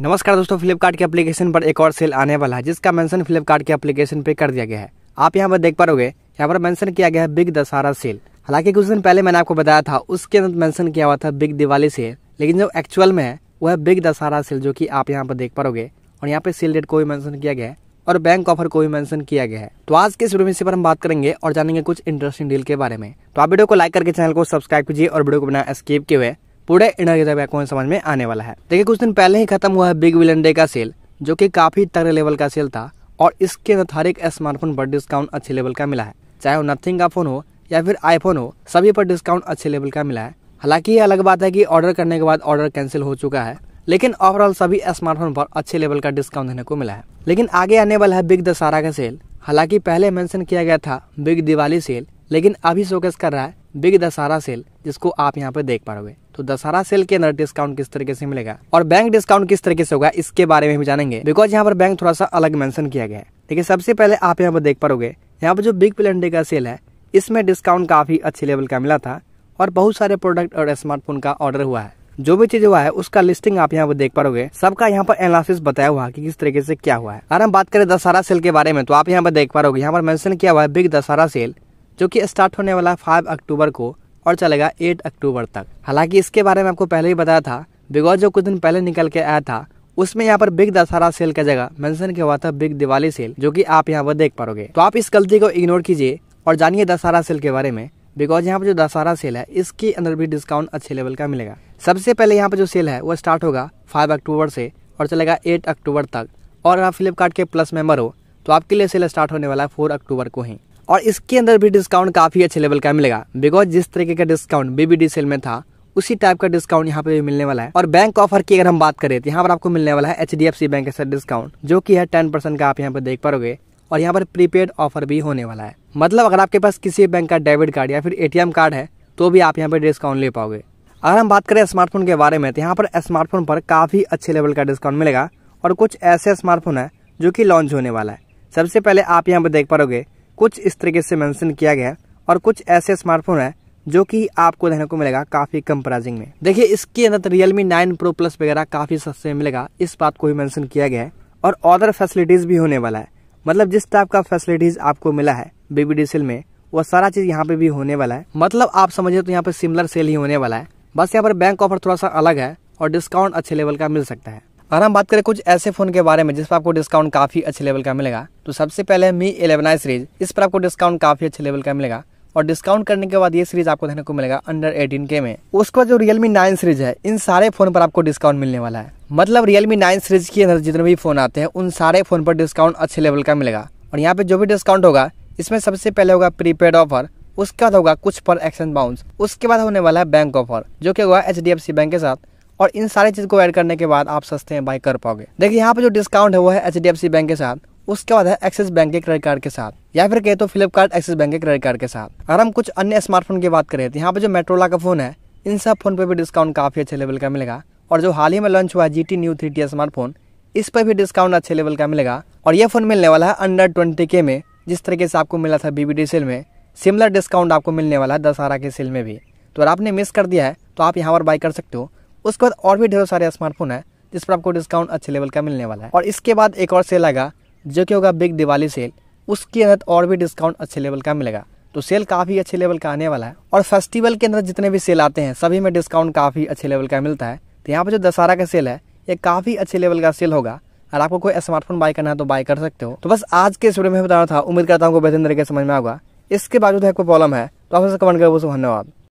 नमस्कार दोस्तों फ्लिपकार्ट के एप्लीकेशन पर एक और सेल आने वाला है जिसका मेंशन फ्लिपकार्ट के एप्लीकेशन पे कर दिया गया है आप यहाँ पर देख पा रहे यहाँ पर मेंशन किया गया है बिग दशहरा सेल हालांकि कुछ दिन पहले मैंने आपको बताया था उसके अंदर मेंशन किया हुआ था बिग दिवाली सेल लेकिन जो एक्चुअल में है वो है बिग दशहरा सेल जो की आप यहाँ पर देख पाओगे और यहाँ पे सेल डेट को भी मैंशन किया गया है और बैंक ऑफर को भी मैंशन किया गया है तो आज के इस वीडियो में इसी पर हम बात करेंगे और जानेंगे कुछ इंटरेस्टिंग डील के बारे में तो आप वीडियो को लाइक करके चैनल को सब्सक्राइब कीजिए और वीडियो को बिना स्केप किए हुए पूरे इंडिया की कौन समझ में आने वाला है देखिए कुछ दिन पहले ही खत्म हुआ है बिग विलन डे का सेल जो कि काफी तगड़े लेवल का सेल था और इसके अंदर हर एक स्मार्टफोन पर डिस्काउंट अच्छे लेवल का मिला है चाहे वो नथिंग का फोन हो या फिर आईफोन हो सभी पर डिस्काउंट अच्छे लेवल का मिला है हालांकि ये अलग बात है कि ऑर्डर करने के बाद ऑर्डर कैंसिल हो चुका है लेकिन ओवरऑल सभी स्मार्टफोन पर अच्छे लेवल का डिस्काउंट देने को मिला है लेकिन आगे आने वाला है बिग दशहरा का सेल हालांकि पहले मेंशन किया गया था बिग दिवाली सेल लेकिन अभी शोकेस कर रहा है बिग दशहरा सेल जिसको आप यहाँ पर देख पाओगे तो दशहरा सेल के अंदर डिस्काउंट किस तरीके से मिलेगा और बैंक डिस्काउंट किस तरीके से होगा इसके बारे में भी जानेंगे बिकॉज यहाँ पर बैंक थोड़ा सा अलग मेंशन किया गया है देखिए सबसे पहले आप यहाँ पर देख पाओगे यहाँ पर जो बिग डे का सेल है इसमें डिस्काउंट काफी अच्छे लेवल का मिला था और बहुत सारे प्रोडक्ट और स्मार्टफोन का ऑर्डर हुआ है जो भी चीज हुआ है उसका लिस्टिंग आप यहाँ पर देख पाओगे सबका यहाँ पर एनालिसिस बताया हुआ की कि किस तरीके से क्या हुआ है अगर हम बात करें दशहरा सेल के बारे में तो आप यहाँ पर देख पाओगे यहाँ पर मेंशन किया हुआ है बिग दशहरा सेल जो कि स्टार्ट होने वाला फाइव अक्टूबर को और चलेगा एट अक्टूबर तक हालांकि इसके बारे में आपको पहले ही बताया था बिगौज जो कुछ दिन पहले निकल के आया था उसमें यहाँ पर बिग दशहरा सेल का जगह मेंशन किया हुआ था बिग दिवाली सेल जो कि आप यहाँ पर देख पाओगे तो आप इस गलती को इग्नोर कीजिए और जानिए दशहरा सेल के बारे में बिकॉज यहाँ पर जो दशहरा सेल है इसके अंदर भी डिस्काउंट अच्छे लेवल का मिलेगा सबसे पहले यहाँ पर जो सेल है वो स्टार्ट होगा फाइव अक्टूबर से और चलेगा एट अक्टूबर तक और आप फ्लिपकार्ट के प्लस मेंबर हो तो आपके लिए सेल स्टार्ट होने वाला है फोर अक्टूबर को ही और इसके अंदर भी डिस्काउंट काफ़ी अच्छे लेवल का मिलेगा बिकॉज जिस तरीके का डिस्काउंट बीबीडी सेल में था उसी टाइप का डिस्काउंट यहाँ पे भी मिलने वाला है और बैंक ऑफर की अगर हम बात करें तो यहाँ पर आपको मिलने वाला है H D F C bank के साथ डिस्काउंट जो कि है टेन परसेंट का आप यहाँ पर देख पाओगे और यहाँ पर प्रीपेड ऑफर भी होने वाला है मतलब अगर आपके पास किसी बैंक का डेबिट कार्ड या फिर ए कार्ड है तो भी आप यहाँ पर डिस्काउंट ले पाओगे अगर हम बात करें स्मार्टफोन के बारे में तो यहाँ पर स्मार्टफोन पर काफ़ी अच्छे लेवल का डिस्काउंट मिलेगा और कुछ ऐसे स्मार्टफोन है जो कि लॉन्च होने वाला है सबसे पहले आप यहाँ पर देख पाओगे कुछ इस तरीके से मैंशन किया गया और कुछ ऐसे स्मार्टफोन है जो कि आपको देखने को मिलेगा काफ़ी कम प्राइसिंग में देखिए इसके अंदर रियलमी नाइन प्रो प्लस वगैरह काफ़ी सस्ते में मिलेगा इस बात को भी मेंशन किया गया है और अदर फैसिलिटीज़ भी होने वाला है मतलब जिस टाइप का फैसिलिटीज़ आपको मिला है बीबीडी सेल में वो सारा चीज़ यहाँ पे भी होने वाला है मतलब आप समझे तो यहाँ पे सिमिलर सेल ही होने वाला है बस यहाँ पर बैंक ऑफर थोड़ा सा अलग है और डिस्काउंट अच्छे लेवल का मिल सकता है अगर हम बात करें कुछ ऐसे फ़ोन के बारे में जिस पर आपको डिस्काउंट काफ़ी अच्छे लेवल का मिलेगा तो सबसे पहले मी एलेवन आई सीरीज इस पर आपको डिस्काउंट काफ़ी अच्छे लेवल का मिलेगा और डिस्काउंट करने के बाद ये सीरीज आपको देखने को मिलेगा अंडर एटीन के में उसके बाद जो रियलमी नाइन सीरीज है इन सारे फोन पर आपको डिस्काउंट मिलने वाला है मतलब रियलमी नाइन सीरीज के अंदर जितने भी फोन आते हैं उन सारे फोन पर डिस्काउंट अच्छे लेवल का मिलेगा और यहाँ पे जो भी डिस्काउंट होगा इसमें सबसे पहले होगा प्रीपेड ऑफर उसके बाद होगा कुछ पर एक्शन बाउंस उसके बाद होने वाला है बैंक ऑफर जो कि होगा एच बैंक के साथ और इन सारी चीज़ को ऐड करने के बाद आप सस्ते में बाय कर पाओगे देखिए यहाँ पे जो डिस्काउंट है वो है एच बैंक के साथ उसके बाद है एक्सिस बैंक के क्रेडिट कार्ड के साथ या फिर कहे तो फ्लिपकार्ट एक्सिस बैंक के क्रेडिट कार्ड के साथ अगर हम कुछ अन्य स्मार्टफोन की बात करें तो यहाँ पे जो मेट्रोला का फोन है इन सब फोन पर भी डिस्काउंट काफ़ी अच्छे लेवल का मिलेगा और जो हाल ही में लॉन्च हुआ है G T neo three T smartphone इस पर भी डिस्काउंट अच्छे लेवल का मिलेगा और ये फोन मिलने वाला है अंडर ट्वेंटी के में जिस तरीके से आपको मिला था बीबीडी सेल में सिमिलर डिस्काउंट आपको मिलने वाला है दशहरा के सेल में भी तो अगर आपने मिस कर दिया है तो आप यहाँ पर बाई कर सकते हो उसके बाद और भी ढेरों सारे स्मार्टफोन है जिस पर आपको डिस्काउंट अच्छे लेवल का मिलने वाला है और इसके बाद एक और सेल आएगा जो कि होगा बिग दिवाली सेल उसके अंदर और भी डिस्काउंट अच्छे लेवल का मिलेगा तो सेल काफ़ी अच्छे लेवल का आने वाला है और फेस्टिवल के अंदर जितने भी सेल आते हैं सभी में डिस्काउंट काफ़ी अच्छे लेवल का मिलता है तो यहाँ पर जो दशहरा का सेल है ये काफ़ी अच्छे लेवल का सेल होगा और आपको कोई स्मार्टफोन बाय करना है तो बाय कर सकते हो तो बस आज के इस वीडियो में बता रहा था उम्मीद करता हूँ बेहतर तरीके समझ में आएगा इसके बावजूद है कोई प्रॉब्लम है तो आप कमेंट करो धन्यवाद